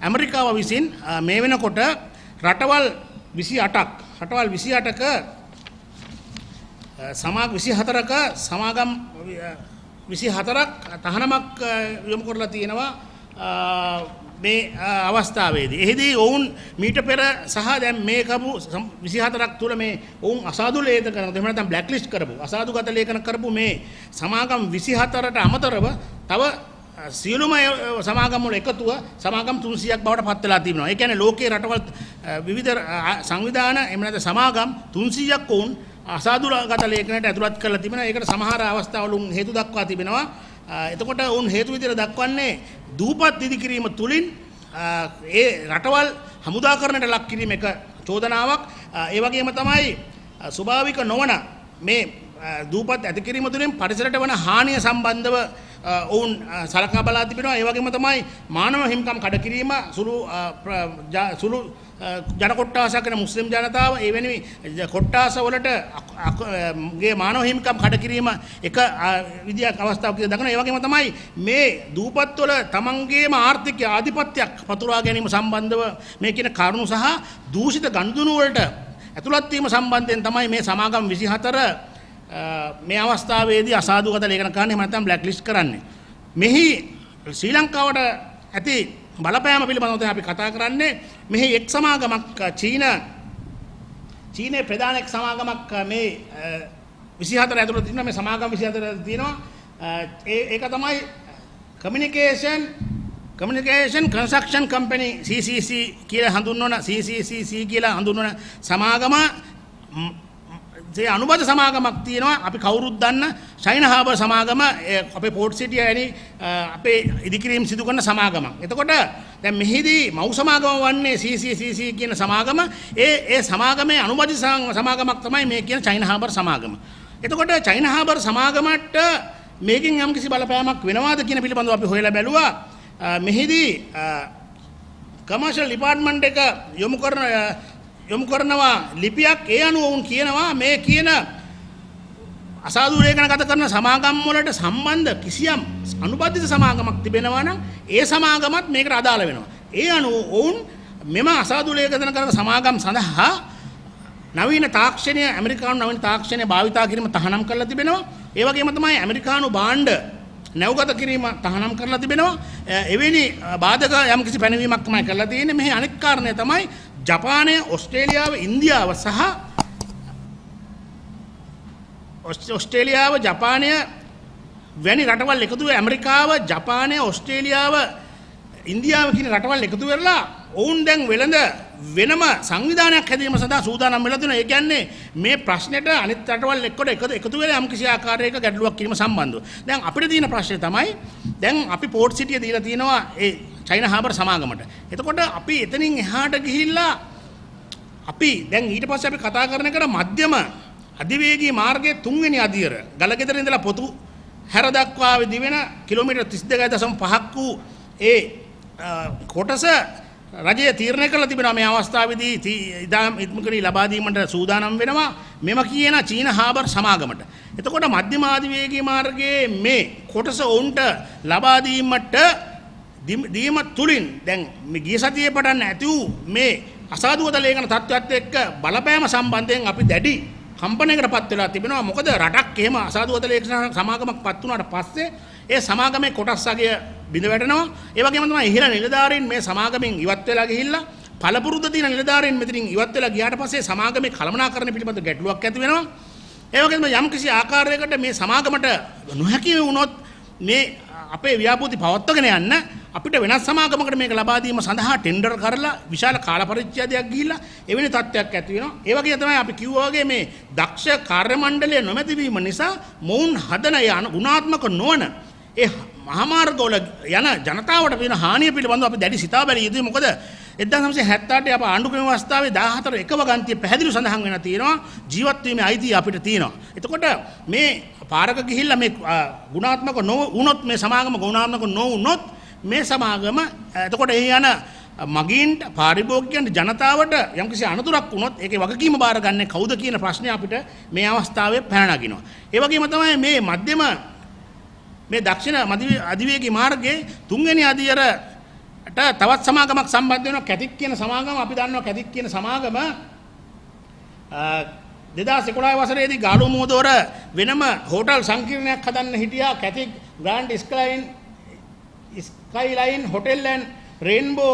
ඇමරිකාව විසින් මේ වෙනකොට රටවල් විසි අටක් රටවල් විසි අටක සමාග විසි හතරක සමාගම් විසි හතරක් තහනමක් යොමු කරලා තියෙනවා මේ අවස්ථාවේදී. එහිදී ඔවුන් මීට පෙර සහ දැන් මේ කපු 24ක් තුල මේ ඔවුන් අසාදු ලේඛන කරනවා. එහෙම නැත්නම් බ්ලැක් ලිස්ට් කරපු අසාදුගත ලේඛන කරපු මේ සමාගම් 24ට අමතරව තව සියලුම සමාගම්මල එකතුව සමාගම් 300ක් බවට පත් වෙලා තිබෙනවා. ඒ කියන්නේ ලෝකයේ රටවල් විවිධ සංවිධාන එහෙම නැත්නම් සමාගම් 300ක් වුන් අසාදුරගත ලේඛනයට ඇතුළත් කරලා තිබෙනවා. ඒකට සමහර අවස්ථාවල උන් හේතු දක්වා තිබෙනවා. එතකොට උන් හේතු විදිහට දක්වන්නේ දූපත් ඉදිකිරීම තුලින් ඒ රටවල් හමුදාකරණයට ලක් කිරීම එක චෝදනාවක්. ඒ වගේම තමයි ස්වභාවික නොවන මේ දූපත් ඇති කිරීම තුළින් පරිසරට වන හානිය සම්බන්ධව ඔවුන් සලකා බලා තිබෙනවා ඒ වගේම තමයි මානව හිමිකම් කඩකිරීම සුළු සුළු ජනකොට්ටාසයක් වෙන මුස්ලිම් ජනතාව ඒ වෙනුවෙන් කොට්ටාස වලට ගේ මානව හිමිකම් කඩකිරීම එක විදියක් අවස්ථාවක් කියලා දකිනවා ඒ වගේම තමයි මේ දූපත් වල තමන්ගේම ආර්ථික ආධිපත්‍යයක් පතුරවා ගැනීම සම්බන්ධව මේ කියන කරුණු සහ දූෂිත ගනුදෙනු වලට ඇතුළත් වීම සම්බන්ධයෙන් තමයි මේ සමාගම් 24 මේ අවස්ථාවේදී අසාධුගත ලේඛන කරන්නේ නැත්නම් බ්ලැක් ලිස්ට් කරන්නේ. මෙහි ශ්‍රී ලංකාවට ඇති බලපෑම පිළිබඳව අපි කතා කරන්නේ මෙහි එක් සමාගමක් චීන චීනයේ ප්‍රධාන එක් සමාගමක් මේ 24 ඇතුළත තියෙනවා මේ සමාගම 24 තියෙනවා ඒක තමයි communication communication construction company CCC කියලා හඳුන්වන CCCC කියලා හඳුන්වන සමාගම සේ අනුබද සමාගමක් තියෙනවා අපි කවුරුත් දන්න ශයින හාබර් සමාගම අපේ පෝට් සිටිය ඇනි අපේ ඉදිකිරීම් සිදු කරන සමාගමක්. එතකොට දැන් මෙහිදී මව් සමාගම වන්නේ CCCC කියන සමාගම. ඒ ඒ සමාගමේ අනුබද සමාගමක් තමයි මේ කියන ශයින හාබර් සමාගම. එතකොට ශයින හාබර් සමාගමට මේකෙන් යම්කිසි බලපෑමක් වෙනවාද කියන පිළිබඳව අපි හොයලා බැලුවා. මෙහිදී කමර්ෂල් ඩිපාර්ට්මන්ට් එක යොමු කරන යොමු කරනවා ලිපියක් ඒ අනුව වුන් කියනවා මේ කියන අසාධු ලේඛන ගත කරන සමාගම් වලට සම්බන්ධ කිසියම් අනුබද්ධිත සමාගමක් තිබෙනවා නම් ඒ සමාගමත් මේකට අදාළ වෙනවා. ඒ අනුව ඔවුන් මෙම අසාධු ලේඛන කරන සමාගම් සඳහා නවීන තාක්ෂණය ඇමරිකානු නවීන තාක්ෂණය භාවිතා කිරීම තහනම් කරලා තිබෙනවා. ඒ වගේම තමයි ඇමරිකානු භාණ්ඩ නැවගත කිරීම තහනම් කරලා තිබෙනවා. එවැනි බාධක යම් කිසි පැනවීමක් තමයි කරලා තියෙන්නේ. මෙහි අනෙක් කාරණය තමයි ජපානය ඔස්ට්‍රේලියාව ඉන්දියාව සහ ඔස්ට්‍රේලියාව ජපානය වැනි රටවල් එකතුව ඇමරිකාව ජපානය ඔස්ට්‍රේලියාව ඉන්දියාව කියන රටවල් එකතු වෙරලා ඔවුන් දැන් වෙළඳ වෙනම සංවිධානයක් හැදීම සඳහා සූදානම් වෙලා තියෙනවා. ඒ කියන්නේ මේ ප්‍රශ්නෙට අනිත් රටවල් එක්කද එකතු එකතු වෙලා යම් කිසි ආකාරයක ගැටලුවක් කිරීම සම්බන්ධව. දැන් අපිට තියෙන ප්‍රශ්නේ තමයි දැන් අපි පෝර්ට් සිටිය දීලා තියෙනවා ඒ චයින හාබර් සමාගමට. එතකොට අපි එතනින් එහාට ගිහිල්ලා අපි දැන් ඊට පස්සේ අපි කතා කරන එකට මධ්‍යම අධිවේගී මාර්ගයේ තුන්වෙනි අදියර ගලගෙදර ඉඳලා පොතු හැර දක්වා දිවෙන කිලෝමීටර් 32.5ක් වූ ඒ කොටස රජය තීරණය කළ තිබෙනවා මේ අවස්ථාවේදී ඉදාම් ඉක්මකරී ලබා දීමට සූදානම් වෙනවා මෙම කියන චීන හාබර් සමාගමට. එතකොට මධ්‍යම ආදිවේගී මාර්ගයේ මේ කොටස ඔවුන්ට ලබා දීමට දීම තුලින් දැන් මේ ගිය සතියේ පටන් ඇති වූ මේ අසාධුවතලේ යන තත්ත්වයත් එක්ක බලපෑම සම්බන්ධයෙන් අපි දැඩි කම්පනයකටපත් වෙලා තිබෙනවා මොකද රටක් එහෙම අසාධුවතලේ සමාගමක්පත් වුණාට පස්සේ ඒ සමාගමේ කොටස් අගය බිඳ වැටෙනවා ඒ වගේම තමයි ඉහළ නිලධාරීන් මේ සමාගමෙන් ඉවත් වෙලා ගිහිල්ලා පළපුරුදු තියෙන නිලධාරීන් මෙතනින් ඉවත් වෙලා ගියාට පස්සේ සමාගමේ කළමනාකරණ පිළිබඳ ගැටලුවක් ඇති වෙනවා ඒ වගේම යම්කිසි ආකාරයකට මේ සමාගමට නොහැකි වුණොත් මේ අපේ ව්‍යාපෘති පවත්වගෙන යන්න අපිට වෙනස් සමාගමකට මේක ලබා දීම සඳහා ටෙන්ඩර් කරලා විශාල කාල පරිච්ඡේදයක් ගිහිල්ලා එවැනි තත්ත්වයක් ඇති වෙනවා. ඒ වගේ තමයි අපි කිව්වා වගේ මේ දක්ෂ කාර්ය මණ්ඩලය නොමැති වීම නිසා මොවුන් හදන යන ගුණාත්මක නොවන ඒ මහමාර්ගවල යන ජනතාවට වෙන හානිය පිළිබඳව අපි දැඩි සිතා බැලිය යුතුයි. මොකද 1978 අප ආණ්ඩුක්‍රම අවස්ථාවේ 14 එකව ගන්තිය පැහැදිලිව සඳහන් වෙලා තියෙනවා ජීවත් වීමේ අයිතිය අපිට තියෙනවා. එතකොට මේ පාරක ගිහිල්ලා මේ ගුණාත්මක නොවුනොත් මේ සමාගම ගුණාත්මක නොවුනොත් මේ සමාගම එතකොට ඒ යන මගින්ට පාරිභෝගිකයන්ට ජනතාවට යම්කිසි අනතුරක් වුණොත් ඒකේ වගකීම බාරගන්නේ කවුද කියන ප්‍රශ්නේ අපිට මේ අවස්ථාවේ පැන නගිනවා. ඒ වගේම තමයි මේ මධ්‍යම මේ දක්ෂිණ අධිවේගී මාර්ගයේ තුන්වෙනි අධියරට තවත් සමාගමක් සම්බන්ධ වෙනවා කැතික් කියන සමාගම අපි දන්නවා කැතික් කියන සමාගම දෙදා සෙකොලා වසරේදී ගාලු මුහුදවර වෙනම හෝටල් සංකීර්ණයක් හදන්න හිටියා කැති grand skyline skyline hotel and rainbow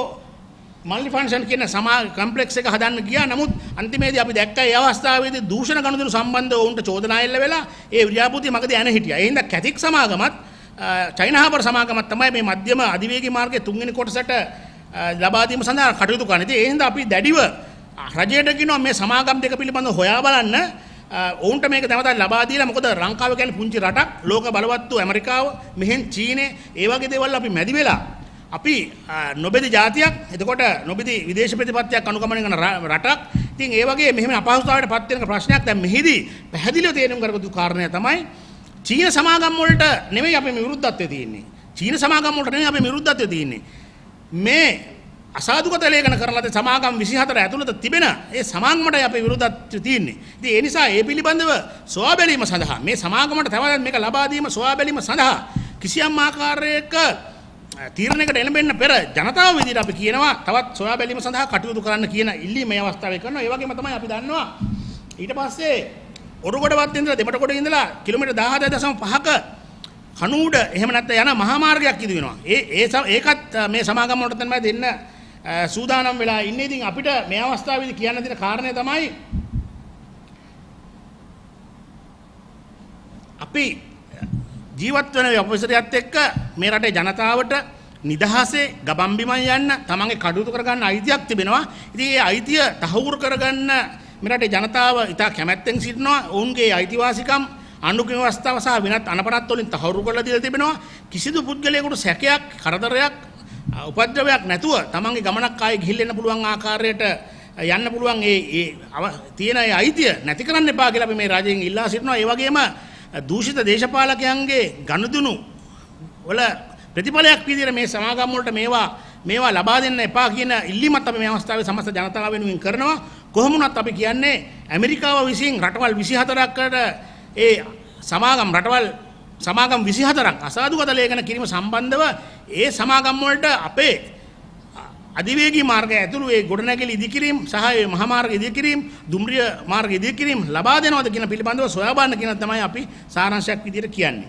multifunction කියන සමා කම්පලෙක්ස් එක හදන්න ගියා නමුත් අන්තිමේදී අපි දැක්කා ඒ අවස්ථාවේදී දූෂණ ගනුදෙනු සම්බන්ධව ඔවුන්ට චෝදනා එල්ල වෙලා ඒ ව්‍යාපෘති මගදී ඇන හිටියා. ඒ හින්දා කැතික් සමාගමත් චයිනාහාබර් සමාගමත් තමයි මේ මධ්‍යම අධිවේගී මාර්ගයේ තුන්වෙනි කොටසට ලබා දීම සඳහා කටයුතු කරන්නේ. ඒ හින්දා අපි දැඩිව රජයට කියනවා මේ සමාගම් දෙක පිළිබඳව හොයා බලන්න ඔවුන්ට මේක දැමතත් ලබා දීලා මොකද ලංකාව කියන්නේ පුංචි රටක් ලෝක බලවත් වූ ඇමරිකාව මෙහෙන් චීනේ ඒ වගේ දේවල් අපි මැදි වෙලා අපි නොබෙදි ජාතියක් එතකොට නොබෙදි විදේශ ප්‍රතිපත්තියක් අනුගමනය කරන රටක් ඉතින් ඒ වගේ මෙහෙම අපහසුතාවයට පත් වෙන ප්‍රශ්නයක් දැන් මෙහිදී පැහැදිලිව තේරුම් කරගත යුතු කාරණය තමයි චීන සමාගම් වලට නෙමෙයි අපි විරුද්ධත්වය තියෙන්නේ චීන සමාගම් වලට නෙමෙයි අපි විරුද්ධත්වය තියෙන්නේ මේ අසාධුකත ලේඛන කරලද සමාගම් 24 ඇතුළත තිබෙන ඒ සමාගමටයි අපේ විරුද්ධත්වය තියෙන්නේ. ඉතින් ඒ නිසා ඒ පිළිබඳව සොයා බැලීම සඳහා මේ සමාගමට තවදත් මේක ලබා දීම සොයා බැලීම සඳහා කිසියම් ආකාරයක තීරණයකට එළඹෙන්න පෙර ජනතාව විදිහට අපි කියනවා තවත් සොයා බැලීම සඳහා කටයුතු කරන්න කියන ඉල්ලීම මේ අවස්ථාවේ කරනවා. ඒ වගේම තමයි අපි දන්නවා ඊට පස්සේ ඔරුගොඩවත් ඉඳලා දෙමටකොඩේ ඉඳලා කිලෝමීටර් 140.5ක කනූඩ එහෙම නැත්නම් යන මහා මාර්ගයක් ඉදි වෙනවා. ඒ ඒ ඒකත් මේ සමාගම වලට තමයි දෙන්න සූදානම් වෙලා ඉන්නේ. ඉතින් අපිට මේ අවස්ථාවේදී කියන්න දෙන කාරණය තමයි අපි ජීවත් වෙන අපසරයත් එක්ක මේ රටේ ජනතාවට නිදහසේ ගබම් බිමන් යන්න තමන්ගේ කටයුතු කරගන්න අයිතියක් තිබෙනවා. ඉතින් ඒ අයිතිය තහවුරු කරගන්න මේ රටේ ජනතාව ඉතා කැමැත්තෙන් සිටිනවා. ඔවුන්ගේ අයිතිවාසිකම් අනුකින අවස්ථාව සහ වෙනත් අනපනත් වලින් තහවුරු කරලා දීලා තිබෙනවා. කිසිදු පුද්ගලයෙකුට සැකයක්, කරදරයක් උපද්‍රවයක් නැතුව තමන්ගේ ගමනක් ආයේ ගිහිල් වෙන්න පුළුවන් ආකාරයට යන්න පුළුවන් ඒ ඒ තියෙන ඒ අයිතිය නැති කරන්න එපා කියලා අපි මේ රජයෙන් ඉල්ලා සිටිනවා. ඒ වගේම දූෂිත දේශපාලකයන්ගේ ගනුදෙනු වල ප්‍රතිඵලයක් විදිහට මේ සමාගම් වලට මේවා මේවා ලබා දෙන්න එපා කියන ඉල්ලීමත් අපි මේ අවස්ථාවේ සමස්ත ජනතාව වෙනුවෙන් කරනවා. කොහොම වුණත් අපි කියන්නේ ඇමරිකාව විසින් රටවල් 24කට ඒ සමාගම් රටවල් සමාගම් 24ක් අසාධුගත ලේඛන කිරීම සම්බන්ධව ඒ සමාගම් වලට අපේ අධිවේගී මාර්ගය ඇතුළු ඒ ගොඩනැගිලි ඉදිකිරීම සහ ඒ මහා මාර්ග ඉදිකිරීම දුම්රිය මාර්ග ඉදිකිරීම ලබා දෙනවද කියන පිළිබඳව සොයා බලන්න කියන තමයි අපි සාරාංශයක් විදිහට කියන්නේ.